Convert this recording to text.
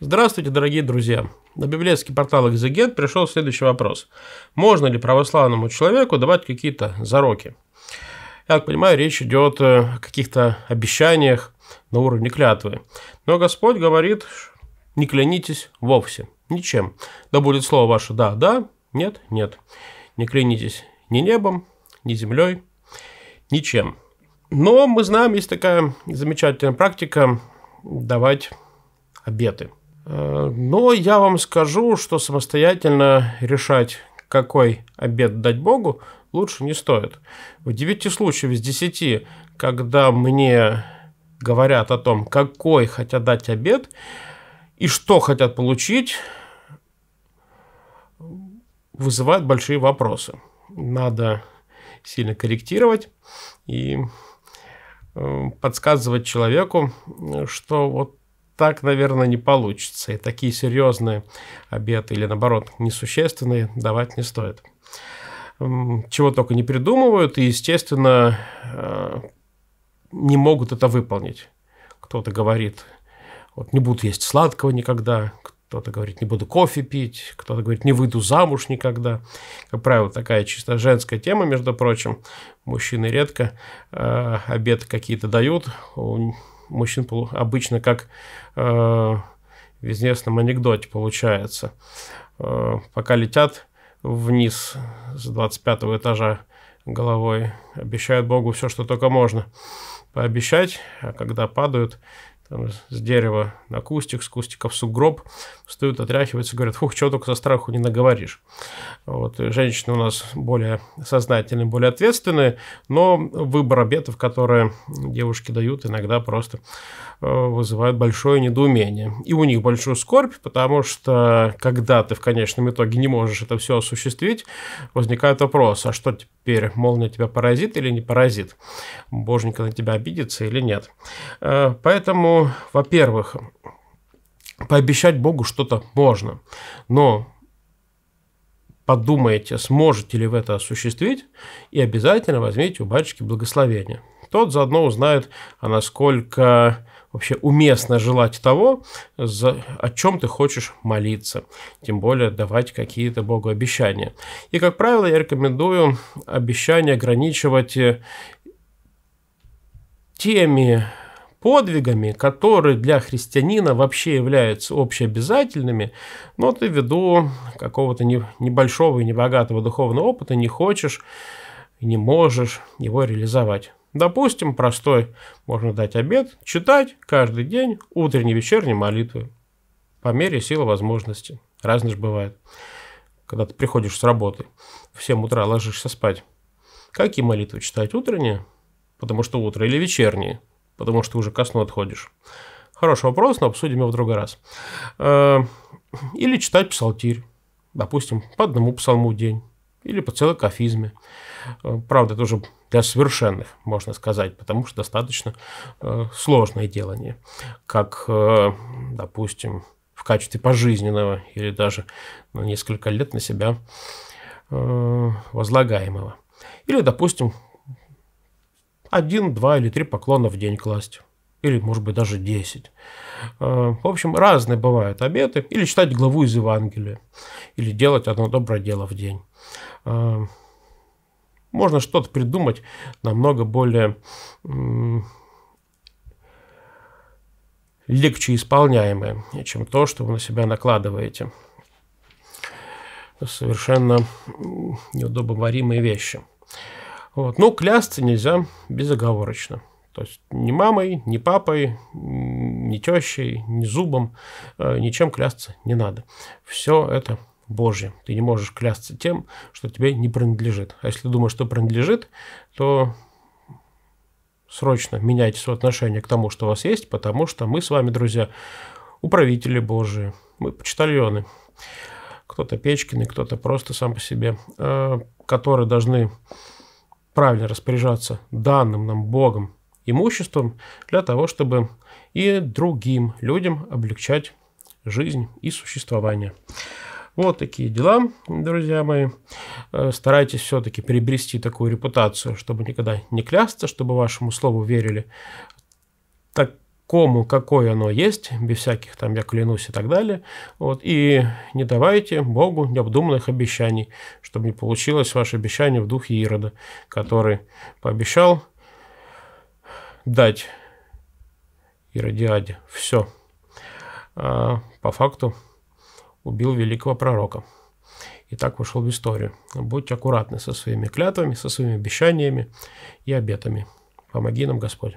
Здравствуйте, дорогие друзья! На библейский портал «Экзегет» пришел следующий вопрос. Можно ли православному человеку давать какие-то зароки? Я так понимаю, речь идет э, о каких-то обещаниях на уровне клятвы. Но Господь говорит, не клянитесь вовсе, ничем. Да будет слово ваше «да», «да», «нет», «нет». Не клянитесь ни небом, ни землей, ничем. Но мы знаем, есть такая замечательная практика давать обеты – Э, но я вам скажу, что самостоятельно решать, какой обед дать Богу, лучше не стоит. В 9 случаях из 10, когда мне говорят о том, какой хотят дать обед и что хотят получить, вызывает большие вопросы. Надо сильно корректировать и э, подсказывать человеку, что вот так, наверное, не получится. И такие серьезные обеты или, наоборот, несущественные давать не стоит. Чего только не придумывают, и, естественно, э, не могут это выполнить. Кто-то говорит, вот не буду есть сладкого никогда, кто-то говорит, не буду кофе пить, кто-то говорит, не выйду замуж никогда. Как правило, такая чисто женская тема, между прочим. Мужчины редко э, обед какие-то дают, мужчин обычно как э, в известном анекдоте получается. Э, пока летят вниз с 25 этажа головой, обещают Богу все, что только можно пообещать, а когда падают там, с дерева на кустик, с кустиков сугроб, встают, отряхиваются, говорят, фух, чего только со страху не наговоришь. Вот, женщины у нас более сознательные, более ответственные, но выбор обетов, которые девушки дают, иногда просто э, вызывает большое недоумение. И у них большую скорбь, потому что когда ты в конечном итоге не можешь это все осуществить, возникает вопрос, а что теперь, молния тебя поразит или не поразит? Боженька на тебя обидится или нет? Э, поэтому, во-первых, пообещать Богу что-то можно, но подумайте, сможете ли вы это осуществить, и обязательно возьмите у батюшки благословение. Тот заодно узнает, а насколько вообще уместно желать того, за, о чем ты хочешь молиться, тем более давать какие-то Богу обещания. И, как правило, я рекомендую обещания ограничивать э, теми подвигами, которые для христианина вообще являются общеобязательными, но ты ввиду какого-то не небольшого и небогатого духовного опыта не хочешь не можешь его реализовать. Допустим, простой можно дать обед, читать каждый день утренние вечерние молитвы по мере силы возможности. Разные же бывает, когда ты приходишь с работы, в 7 утра ложишься спать. Какие молитвы читать? Утренние? Потому что утро или вечерние? потому что уже ко сну отходишь. Хороший вопрос, но обсудим его в другой раз. Э, или читать псалтирь, допустим, по одному псалму в день, или по целой кафизме. Э, правда, это уже для совершенных, можно сказать, потому что достаточно э, сложное делание, как, допустим, в качестве пожизненного или даже на несколько лет на себя возлагаемого. Или, допустим, один, два или три поклона в день класть. Или, может быть, даже 10. А, в общем, разные бывают обеты. Или читать главу из Евангелия. Или делать одно доброе дело в день. А, можно что-то придумать намного более легче исполняемое, чем то, что вы на себя накладываете совершенно неудобоваримые вещи. Вот. Но ну, клясться нельзя безоговорочно. То есть ни мамой, ни папой, ни тещей, ни зубом, э, ничем клясться не надо. Все это Божье. Ты не можешь клясться тем, что тебе не принадлежит. А если думаешь, что принадлежит, то срочно меняйте свое отношение к тому, что у вас есть, потому что мы с вами, друзья, управители Божии, мы почтальоны. Кто-то Печкины, кто-то просто сам по себе, э, которые должны правильно распоряжаться данным нам Богом имуществом для того, чтобы и другим людям облегчать жизнь и существование. Вот такие дела, друзья мои. Э, старайтесь все-таки приобрести такую репутацию, чтобы никогда не клясться, чтобы вашему слову верили. Так кому какое оно есть, без всяких там «я клянусь» и так далее. Вот, и не давайте Богу необдуманных обещаний, чтобы не получилось ваше обещание в духе Ирода, который пообещал дать Иродиаде все. А по факту убил великого пророка. И так вышел в историю. Будьте аккуратны со своими клятвами, со своими обещаниями и обетами. Помоги нам, Господь.